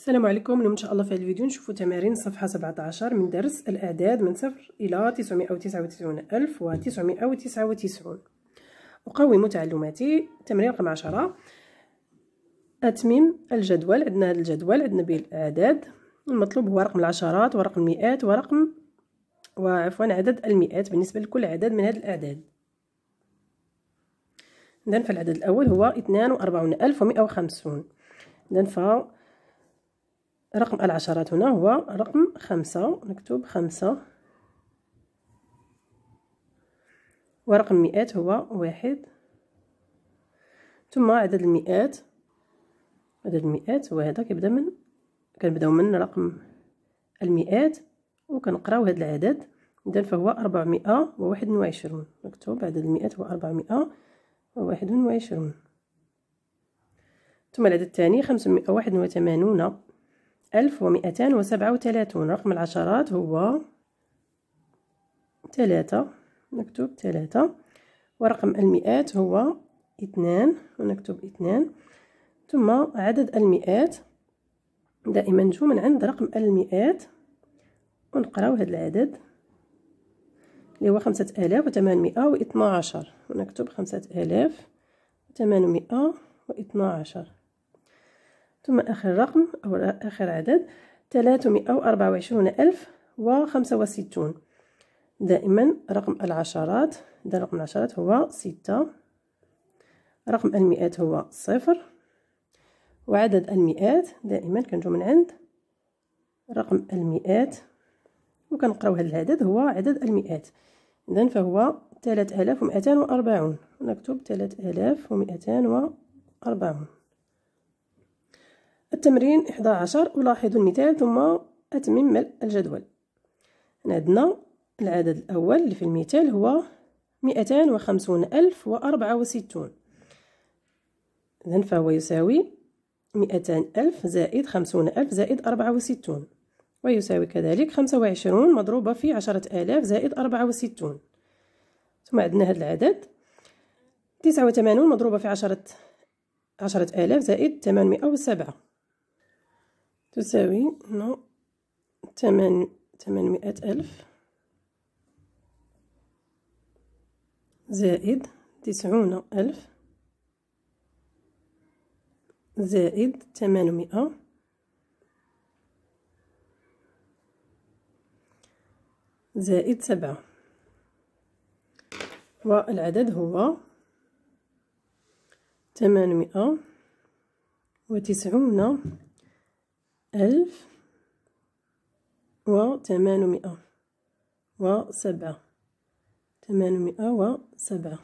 السلام عليكم اليوم ان شاء الله في هذا الفيديو نشوفوا تمارين صفحه 17 من درس الاعداد من 0 الى الف 999 اقوم تعلماتي تمرين رقم 10 اتمم الجدول عندنا هذا الجدول عندنا به الاعداد المطلوب هو رقم العشرات ورقم المئات ورقم وعفوا عدد المئات بالنسبه لكل عدد من هذه الاعداد اذا فالعدد الاول هو 42150 اذا رقم العشرات هنا هو رقم خمسة نكتب خمسة ورقم مئات هو واحد ثم عدد المئات عدد المئات هو هذا كيبدا من كنبداو من رقم المئات وكنقراو هذا العدد اذا فهو 421 وواحد وعشرون مكتوب عدد المئات هو 421 وواحد وعشرون ثم العدد الثاني 581 واحد ألف ومئتان وسبعة وثلاثون رقم العشرات هو ثلاثة نكتب ثلاثة ورقم المئات هو اثنان ونكتب اثنان ثم عدد المئات دائما نجو من عند رقم المئات ونقراو هذا العدد اللي هو خمسة آلاف وثمانمائة واثنا عشر ونكتب خمسة آلاف وثمانمائة واثنا عشر ثم آخر رقم أو آخر عدد ثلاثمائة وأربعة وعشرون ألف وخمسة وستون دائما رقم العشرات ده رقم العشرات هو ستة رقم المئات هو صفر وعدد المئات دائما كنجو من عند رقم المئات وكنقراو هذا العدد هو عدد المئات اذا فهو 3240 ونكتب 3240 التمرين 11 ألاحظ المثال ثم أتمم ملء الجدول عندنا العدد الأول اللي في المثال هو مئتان وخمسون ألف وأربعة وستون إذن فهو يساوي مئتان ألف زائد خمسون ألف زائد أربعة وستون ويساوي كذلك خمسة وعشرون مضروبة في عشرة آلاف زائد أربعة وستون ثم عندنا هذا العدد تسعة وثمانون مضروبة في عشرة عشرة آلاف زائد 807 وسبعة تساوي نو تمن تمنمائة ألف زائد تسعون ألف زائد تمنمائة زائد سبعة والعدد هو تمنمائة وتسعون ألف وثمانمائة وسبعة ثمانمائة وسبعة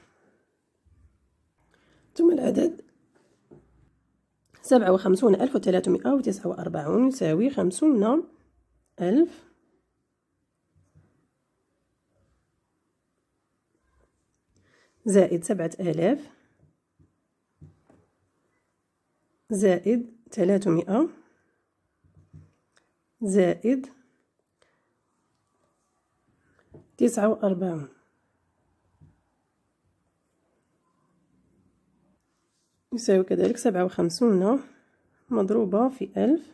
ثم العدد سبعة وخمسون ألف وثلاثمائة وتسعة وأربعون يساوي خمسون ألف زائد سبعة آلاف زائد ثلاثمائة زائد تسعة وأربعون يساوي كذلك سبعة وخمسون مضروبة في ألف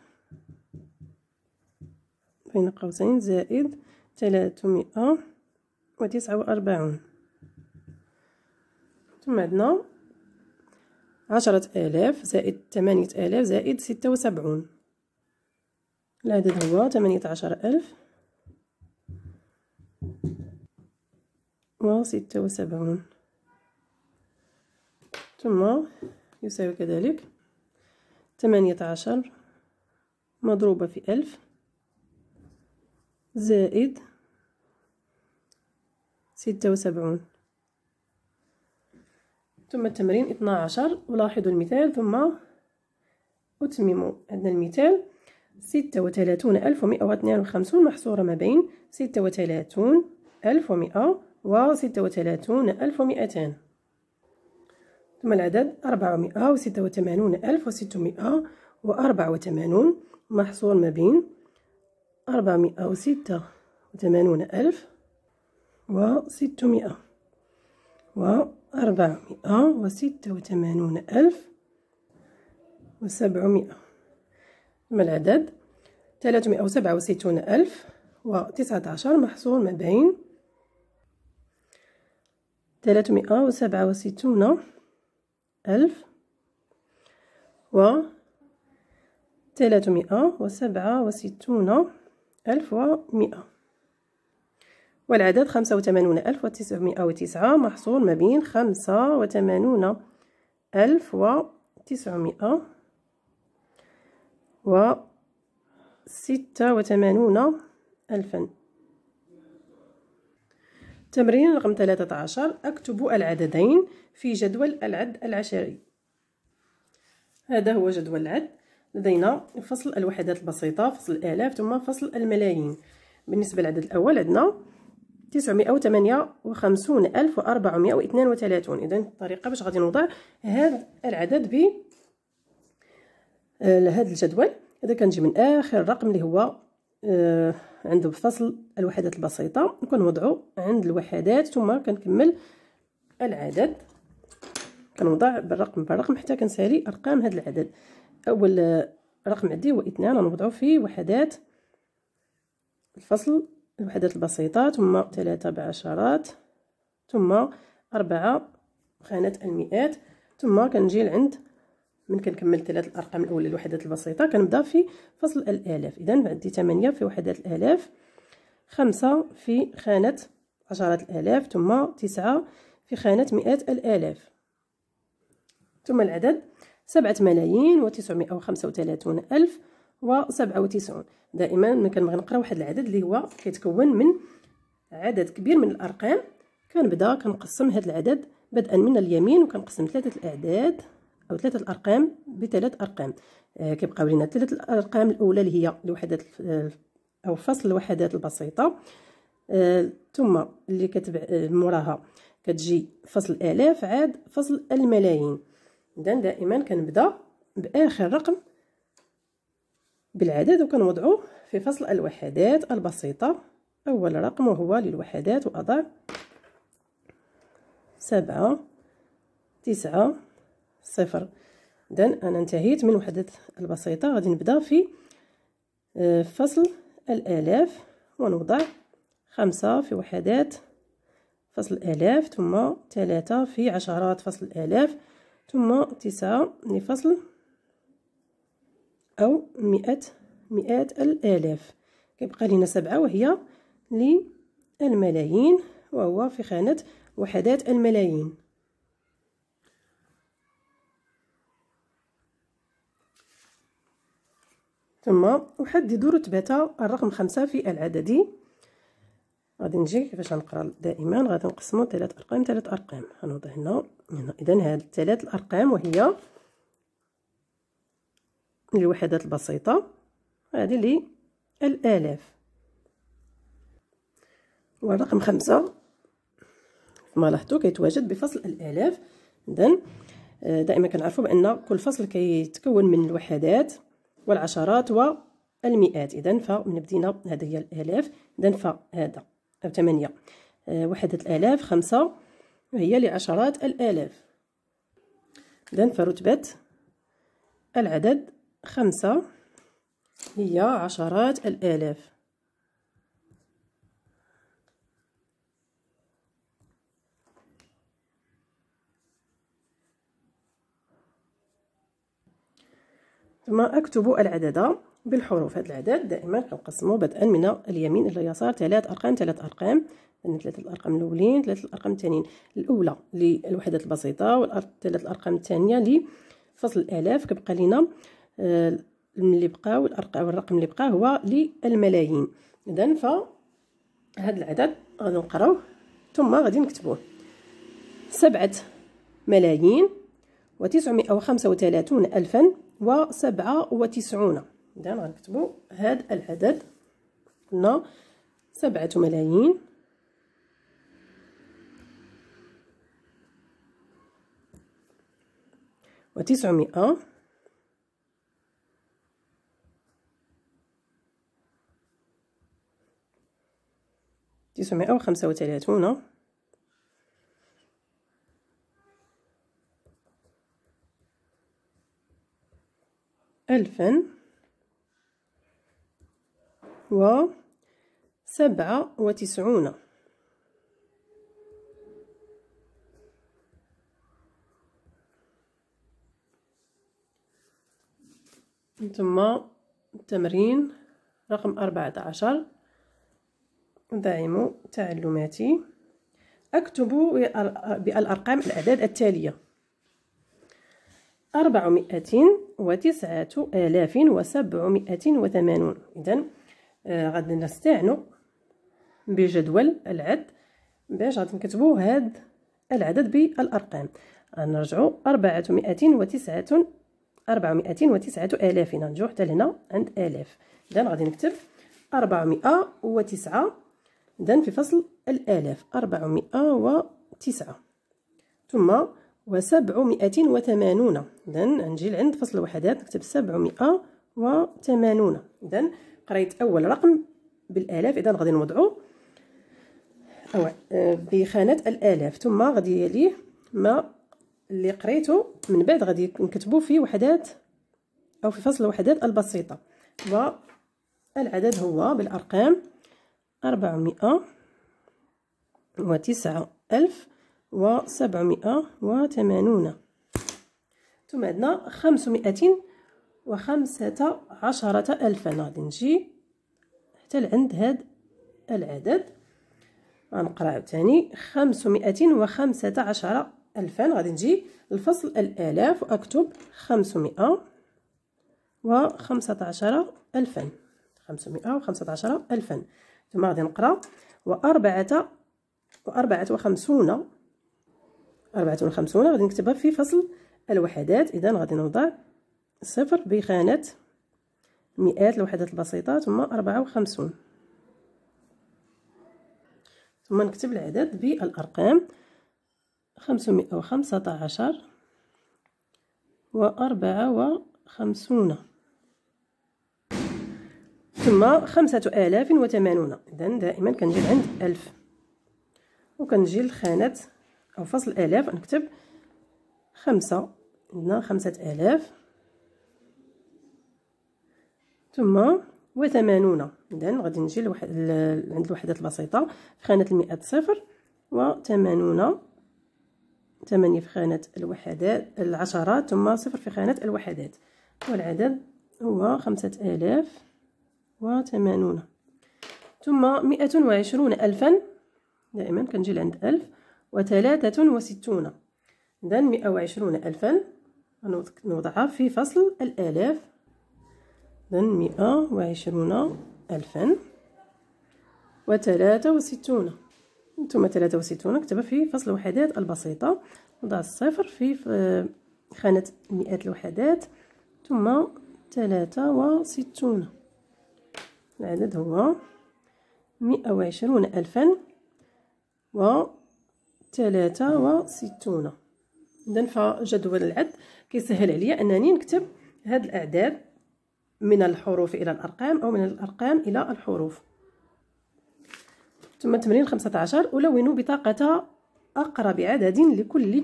بين قوسين زائد ثلاثمائة وتسعة وأربعون ثم عندنا عشرة آلاف زائد ثمانية آلاف زائد ستة وسبعون العدد هو تمانية عشر ألف وستة وسبعون ثم يساوي كذلك تمانية عشر مضروبة في ألف زائد ستة وسبعون ثم التمرين اثنا عشر ولاحظوا المثال ثم أتمموا عندنا المثال ستة وتلاتون ألف ومئة واثنين وخمسون محصورة ما بين ستة وتلاتون ألف ومئة وستة وتلاتون ألف ومئتان ثم العدد أربعمائة وستة وثمانون ألف وستمائة وأربعة وثمانون محصور ما بين أربعمائة وستة وثمانون ألف وستمائة وأربعمائة وستة وثمانون ألف وسبعمائة أما العدد وسبعة وستون ألف وتسعة عشر محصور ما بين وسبعة وستون ألف و وسبعة وستون ألف ومئة والعدد خمسة وثمانون ألف وتسعمائة وتسعة محصور ما بين خمسة وثمانون ألف وتسعمائة و ستة وثمانون ألفا تمرين رقم 13 أكتب العددين في جدول العد العشري هذا هو جدول العد لدينا فصل الوحدات البسيطة فصل الآلاف ثم فصل الملايين بالنسبة للعدد الأول عندنا وخمسون ألف 432 إذن الطريقة باش غادي نوضع هذا العدد آه، لهذا الجدول هذا كنجي من اخر رقم اللي هو آه، عنده بفصل الوحدات البسيطه وكنوضعو عند الوحدات ثم كنكمل العدد كنوضع بالرقم بالرقم حتى كنسالي ارقام هذا العدد اول رقم عندي هو اثنان غنوضعو في وحدات الفصل الوحدات البسيطه ثم ثلاثة بعشرات ثم أربعة خانة المئات ثم كنجي لعند من كنكمل ثلاث الارقام الاولى الوحدات البسيطه كنبدا في فصل الالاف اذا عندي 8 في وحدات الالاف خمسة في خانة عشرة الآلاف ثم تسعة في خانة مئات الآلاف ثم العدد سبعة ملايين وتسعمائة وخمسة وثلاثون ألف وسبعة وتسعون دائما ملي كنبغي نقرا واحد العدد اللي هو كيتكون من عدد كبير من الأرقام كنبدا كنقسم هذا العدد بدءا من اليمين وكنقسم ثلاثة الأعداد او ثلاثه الارقام بثلاث ارقام آه كيبقاو لينا ثلاثه الارقام الاولى اللي هي الوحدات آه، او فصل الوحدات البسيطه آه ثم اللي كتبع آه، موراها كتجي فصل الالاف عاد فصل الملايين اذا دائما كنبدا باخر رقم بالعدد وكنوضعوه في فصل الوحدات البسيطه اول رقم وهو للوحدات واضع سبعة تسعة صفر إذن انا انتهيت من وحده البسيطه غادي نبدا في آه، فصل الالاف ونوضع خمسة في وحدات فصل الالاف ثم ثلاثة في عشرات فصل الالاف ثم تسعة لفصل او مئة مئات الالاف كيبقى لنا سبعة وهي للملايين وهو في خانة وحدات الملايين تما احدد رتبه الرقم خمسة في العددي غادي نجي كيفاش غنقرا دائما غادي نقسمو ثلاث ارقام ثلاث ارقام غنوضع هنا هنا اذا هاد الثلاث الارقام وهي الوحدات البسيطه هذه الالاف والرقم خمسة كما لاحظتوا كيتواجد بفصل الالاف اذا آه، دائما كنعرفوا بان كل فصل كيتكون من الوحدات والعشرات والمئات إذا فمن بدينا هذه هي الآلاف إذا فهذا أو ثمانية آه، وحدة الآلاف خمسة وهي لعشرات الآلاف إذا فرتبة العدد خمسة هي عشرات الآلاف ثم اكتب العدد بالحروف هذا العدد دائما كنقسمو بدءا من اليمين الى اليسار ثلاث ارقام ثلاث ارقام يعني ثلاثه الارقام الاولين ثلاثه الارقام الثانيين الاولى للوحدات البسيطه والثلاث الارقام الثانيه لفصل الالاف كيبقى لينا آه، اللي بقى والرقم اللي بقى هو للملايين اذا فهاد العدد غادي نقراوه ثم غادي نكتبوه سبعة ملايين وتسعمائة وخمسة وثلاثون ألفا وسبعة وتسعون إذن غنكتبو هاد العدد قلنا سبعة ملايين وتسعمائة تسعمائة وخمسة وثلاثون ألفا وسبعة وتسعون ثم التمرين رقم أربعة عشر دعم تعلماتي أكتب بالأرقام الأعداد التالية أربعمائة وتسعة آلاف وسبعمائة وثمانون إذن آه غادي نستعنو بجدول العد باش غادي نكتبو هاد العدد بالأرقام غنرجعو أربعمائة وتسعة أربعمائة وتسعة آلاف نرجعو حتى لهنا عند آلاف إذن غادي نكتب أربعمائة وتسعة إذن في فصل الآلاف أربعمائة وتسعة ثم وسبعمائة وثمانون إذا نجي لعند فصل الوحدات نكتب سبعمائة وثمانون إذا قريت أول رقم بالآلاف إذا غادي نوضعو أو آه، بخانة الآلاف ثم غادي يليه ما اللي قريته من بعد غادي نكتبو في وحدات أو في فصل الوحدات البسيطة والعدد هو بالأرقام أربعمائة وتسعة ألف وسبعمائة وثمانون ثم عندنا خمسمائة وخمسة عشرة ألفا غادي نجي حتى لعند هاد العدد غنقرا عاوتاني خمسمائة وخمسة عشرة ألفا غادي نجي الفصل الآلاف وأكتب خمسمائة وخمسة عشر ألفا خمسمائة وخمسة عشر ألفا ثم غادي نقرا وأربعة وأربعة وخمسون أربعة وخمسون غادي نكتبها في فصل الوحدات إذا غادي نوضع صفر بخانة مئات الوحدات البسيطة ثم أربعة وخمسون ثم نكتب العدد بالأرقام خمسمائة وخمسة عشر وأربعة وخمسون ثم خمسة آلاف وثمانون إذا دائما كنجي عند ألف وكنجي لخانة أو فصل الآلاف نكتب خمسة هنا خمسة آلاف ثم وثمانون إذن غادي نجي لواحد عند الوحدات البسيطة في خانة المئة صفر وثمانون ثمانية في خانة الوحدات العشرات ثم صفر في خانة الوحدات والعدد هو خمسة آلاف وثمانون ثم مئة وعشرون ألفا دائما كنجي لعند ألف وثلاثة وستون إذا مئة وعشرون ألفا نوضعها في فصل الآلاف إذا مئة وعشرون ألفا وثلاثة وستون ثم ثلاثة وستون اكتب في فصل الوحدات البسيطة نضع الصفر في خانة مئات الوحدات ثم ثلاثة وستون العدد هو مئة وعشرون ألفا و ثلاثة وستون إذن فجدول العد كيسهل عليا أنني نكتب هاد الأعداد من الحروف إلى الأرقام أو من الأرقام إلى الحروف ثم تمرين عشر ألون بطاقة أقرب عدد لكل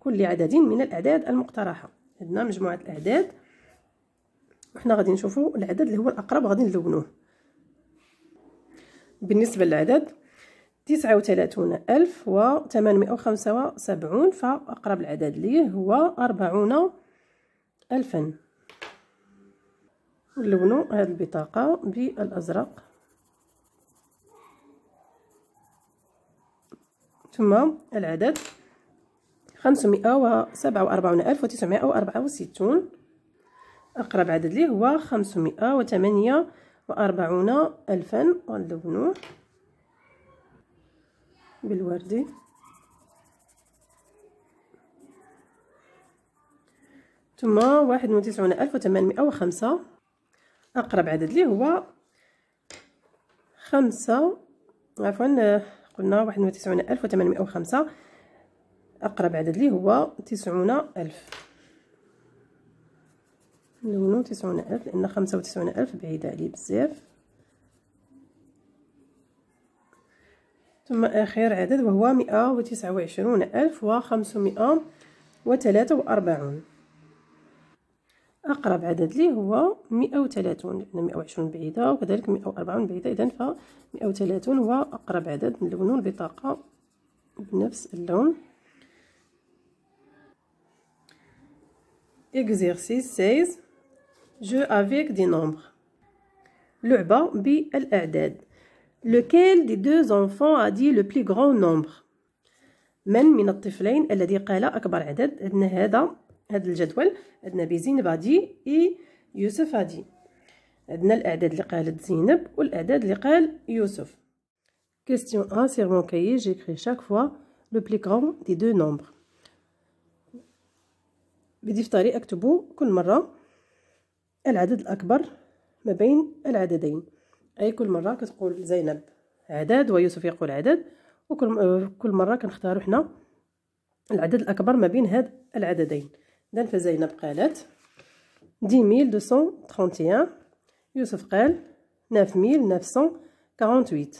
كل عدد من الأعداد المقترحة عندنا مجموعة الأعداد وحنا غادي نشوفوا العدد اللي هو الأقرب غادي نلونوه بالنسبة للعدد تسعة وثلاثون ألف وثمانمائة وخمسة وسبعون فأقرب العدد ليه هو أربعون ألفا نلونو هاد البطاقة بالأزرق ثم العدد خمسمائة وسبعة وأربعون ألف وتسعمائة وأربعة وستون أقرب عدد ليه هو خمسمائة وثمانية وأربعون ألفا ونلونوه بالوردي ثم واحد وتسعون ألف وثمانمائة وخمسة أقرب عدد لي هو خمسة عفوا قلنا واحد وتسعون ألف وثمانمائة وخمسة أقرب عدد لي هو تسعون ألف لونو تسعون ألف لأن خمسة وتسعون ألف بعيدة عليه بزاف ثم آخر عدد وهو مئة وتسعة وعشرون ألف وخمسمائة وثلاثة وأربعون أقرب عدد لي هو مئة وثلاثون لأن مئة وعشرون بعيدة وكذلك مئة وأربعون بعيدة إذن فمئة وثلاثون هو أقرب عدد نلونو البطاقة بنفس اللون إكزيرسيس سيز جو أفيك دي نومبر لعبة بالأعداد Lequel des deux enfants a dit le plus grand nombre من من الطفلين الذي قال أكبر عدد عندنا هذا هذا الجدول عندنا بزينب هادي إي يوسف هادي عندنا الأعداد اللي قالت زينب والأعداد اللي قال يوسف Question 1 sur mon cahier, j'écris chaque fois le plus grand des deux nombres. بدفتري أكتب كل مرة العدد الأكبر ما بين العددين اي كل مره كتقول زينب عدد ويوسف يقول عدد وكل آه، كل مره كنختاروا حنا العدد الاكبر ما بين هاد العددين اذا فزينب قالت 10231 يوسف قال 9948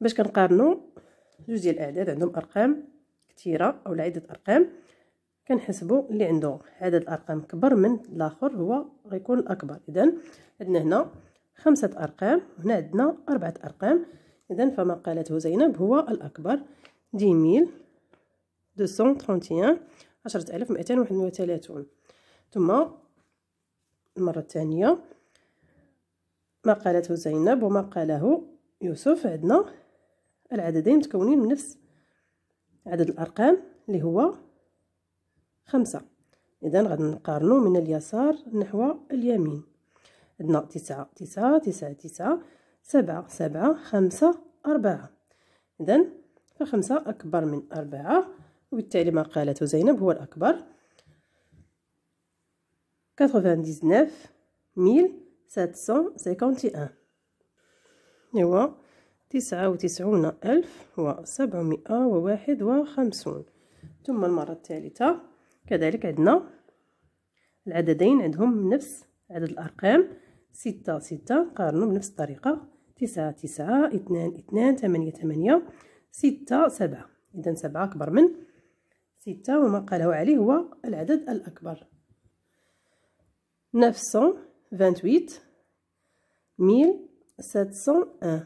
باش كنقارنوا جوج ديال الاعداد عندهم ارقام كثيره او عده ارقام كنحسبوا اللي عنده عدد الارقام كبر من الاخر هو غيكون الاكبر اذا عندنا هنا خمسه ارقام هنا عندنا اربعه ارقام اذا فما قالته زينب هو الاكبر ديميل 231 10231 ثم المرة الثانية ما قالته زينب وما قاله يوسف عندنا العددين متكونين من نفس عدد الأرقام اللي هو خمسة إذا غادي نقارنو من اليسار نحو اليمين عندنا تسعة تسعة تسعة تسعة سبعة سبعة خمسة أربعة إذا فخمسة أكبر من أربعة وبالتالي ما قالته زينب هو الأكبر ميل سيكونتي أن إوا تسعة وتسعون ألف وسبعمائة وواحد وخمسون ثم المرة الثالثة كذلك عندنا العددين عندهم نفس عدد الأرقام ستة ستة نقارنو بنفس الطريقة تسعة تسعة اثنان اثنان ثمانية ثمانية ستة سبعة إذا سبعة أكبر من ستة وما قاله عليه هو العدد الأكبر ميل ان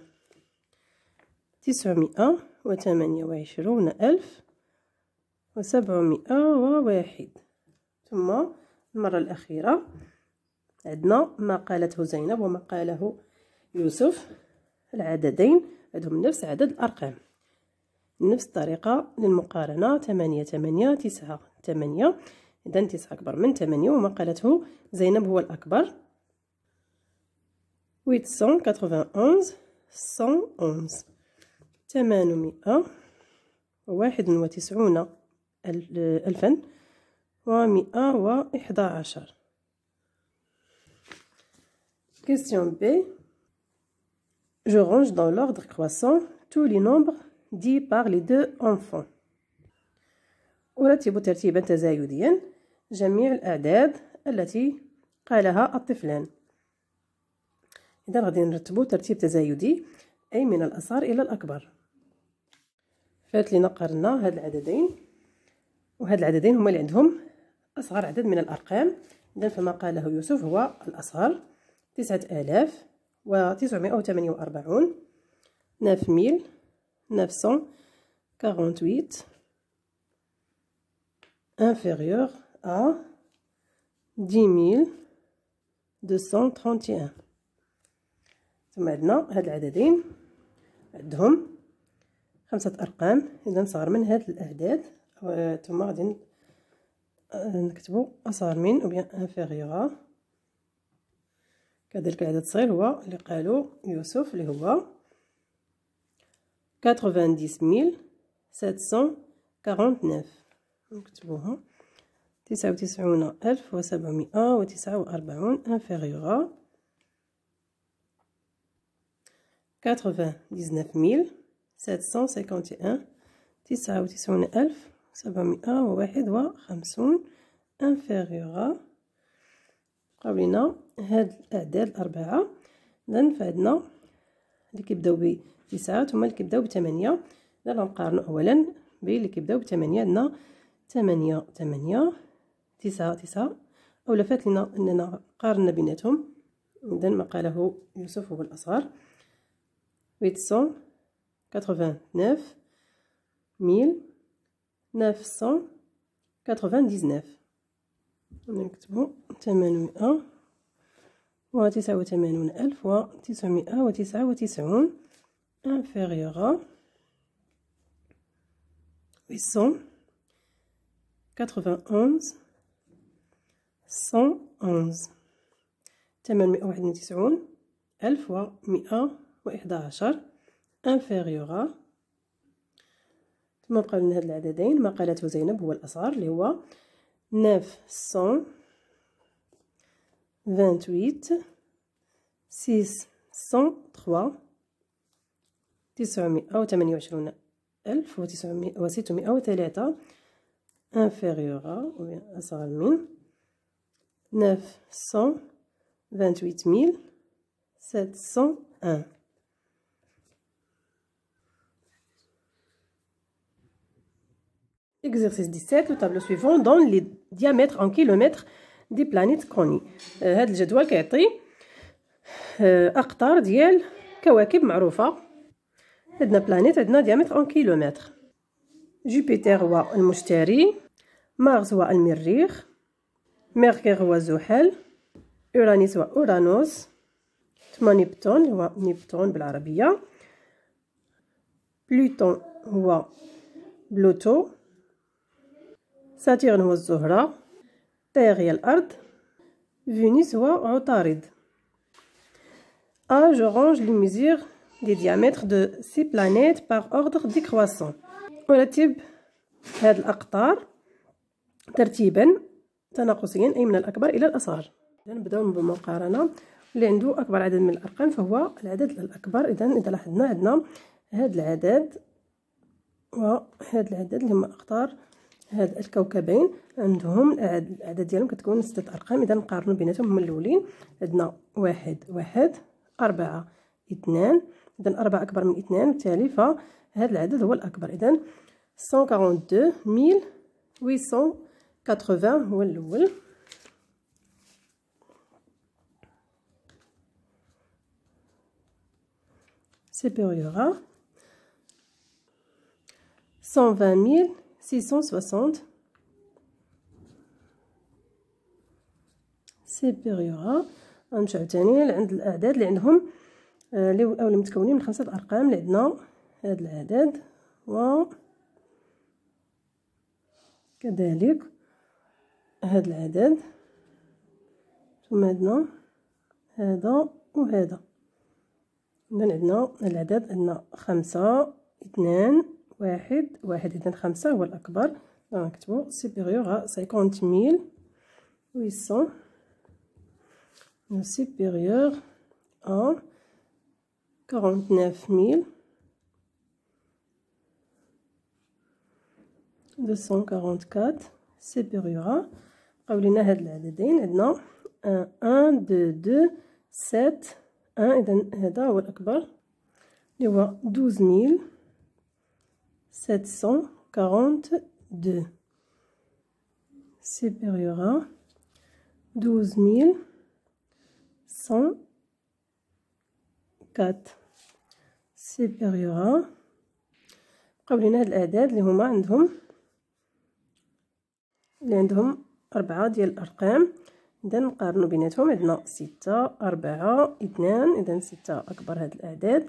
تسعمائة وثمانية وعشرون ألف وسبعمائة وواحد ثم المرة الأخيرة عندنا ما قالته زينب وما قاله يوسف العددين عندهم نفس عدد الأرقام نفس الطريقة للمقارنة ثمانية ثمانية تسعة ثمانية إذا تسعة أكبر من ثمانية وما قالته زينب هو الأكبر 891 111 800 وواحد وتسعون ألفا ومئة وإحدى عشر Question B. Je range dans l'ordre croissant tous les nombres dits par les deux enfants. أرتب ترتيبا تزايديا جميع الأعداد التي قالها الطفلان إذا غادي نرتبو ترتيب تزايدي أي من الأصغر إلى الأكبر فات لنا قرنا هاد العددين وهاد العددين هما اللي عندهم أصغر عدد من الأرقام إذا فما قاله يوسف هو الأصغر تسعة آلاف وتسعمائة وثمانية وأربعون ناف ميل ناف سون انفيريور نافسون كارونتويت inférieur à ترونتي أن ثم عندنا هاد العددين عندهم خمسة أرقام إذا صغر من هاد الأعداد ثم غادي نكتبو اصغر من او بيان انفيغيغا كذلك العدد الصغير هو اللي قالو يوسف اللي هو ميل ساتسون نوف نكتبوها تسعة وتسعون ألف وسبعمائة وتسعة وأربعون انفيغيغا quatre ديزناف ميل ساتسون mille أن تسعة وتسعون ألف سبعمائة وواحد وخمسون انفيغيغا قاولينا هاد الأعداد الأربعة إذن فعندنا اللي كيبداو بتسعة هما اللي كيبداو بتمانية إذا غنقارنو أولا بين اللي كيبداو بتمانية عندنا تمانية تمانية تسعة تسعة أولا فات لينا أننا قارنا بيناتهم إذا ما قاله يوسف هو الأصغر ميل 999 نكتبو 800 و 89000 و 999 inférieur à 891 111 891 1111 inférieur à ثم بقى من هاد العددين ما قالته زينب هو الأصغر اللي هو نف سون فانتويت سيس سون تخوا تسعمائة وثمانية وعشرون ألف وتسعمائة وستمائة وثلاثة inférieure أصغر من نف cent vingt-huit mille sept cent un Exercice 17, le tableau suivant donne les diamètres en kilomètres des planètes كوني هذا الجدول كيعطي اقطار ديال كواكب معروفه عندنا بلانيت عندنا ديامتر اون كيلومتر جوبيتر هو المشتري مارس هو المريخ ميركور هو زحل اورانيس هو اورانوس ثم هو نيبتون بالعربيه بلوتون هو بلوتو ساتيرن هو الزهرة تيغ هي الأرض فينيس هو عطارد A je لي ميزيغ دي ديامتر دو سي بلانيت باغ par دي décroissant. أرتب هاد الأقطار ترتيبا تناقصيا أي من الأكبر إلى الأصغر نبداو بالمقارنة اللي عنده أكبر عدد من الأرقام فهو العدد الأكبر إذا إذا لاحظنا عندنا هاد العدد وهاد العدد اللي هما أقطار هاد الكوكبين عندهم الاعداد ديالهم كتكون ستة ارقام اذا نقارنوا بيناتهم هما الاولين عندنا واحد واحد أربعة اثنان اذا أربعة اكبر من اثنان بالتالي فهاد العدد هو الاكبر اذا 142 كاتخوفان هو الاول supérieur à 120 ميل 660 سيبيريورا غنمشيو عاوتاني لعند الاعداد اللي عندهم اللي آه اولا متكونين من خمسه ارقام اللي عندنا هاد الاعداد و كذلك هاد العدد ثم عندنا هذا وهذا عندنا العدد عندنا خمسة اثنان واحد واحد إذن خمسة هو الأكبر نكتبو سيبيغيوغ سيكونت ميل ويسون سيبيغيوغ أ كورونت ميل دوسون سون كورونت كات سيبيغيوغ بقاو لينا هاد العددين عندنا أن دو دو سات أن إذن هذا هو الأكبر لي هو دوز ميل 742 supérieur à 12 104 supérieur à قبلنا لينا هاد الاعداد اللي هما عندهم اللي عندهم أربعة ديال الأرقام إذا نقارنو بيناتهم عندنا ستة أربعة اثنان إذا ستة أكبر هاد الأعداد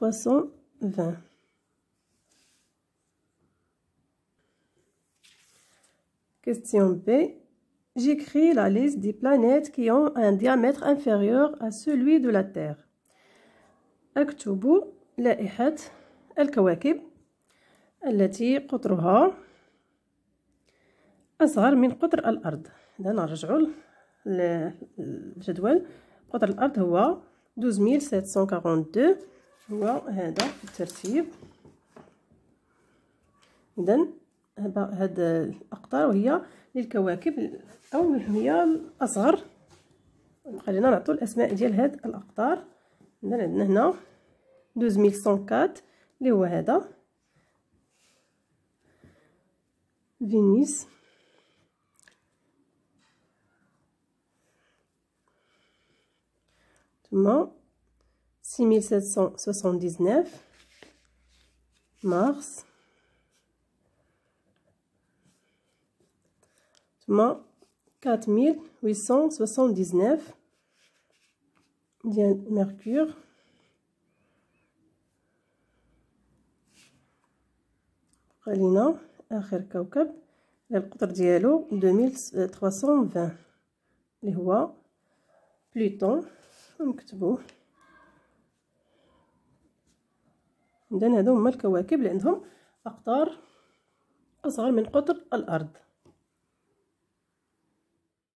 320. Question B. J'écris la liste des planètes qui ont un diamètre inférieur à celui de la Terre. أكتب لائحة الكواكب التي قطرها أصغر من قطر الأرض إذا نرجعوا للجدول قطر الأرض هو 12742 هو هذا الترتيب اذا هاد الاقطار وهي للكواكب او هي الاصغر خلينا نعطوا الاسماء ديال هاد الاقطار اذا عندنا هنا 2104 اللي هو هذا فينيس ثم 6779, Mars. Demain, 4879, Mercure. خلينا اخر كوكب القطر ديالو 2320 اللي هو بلوتون نكتبوه عندنا هذو هما الكواكب اللي عندهم أقطار أصغر من قطر الأرض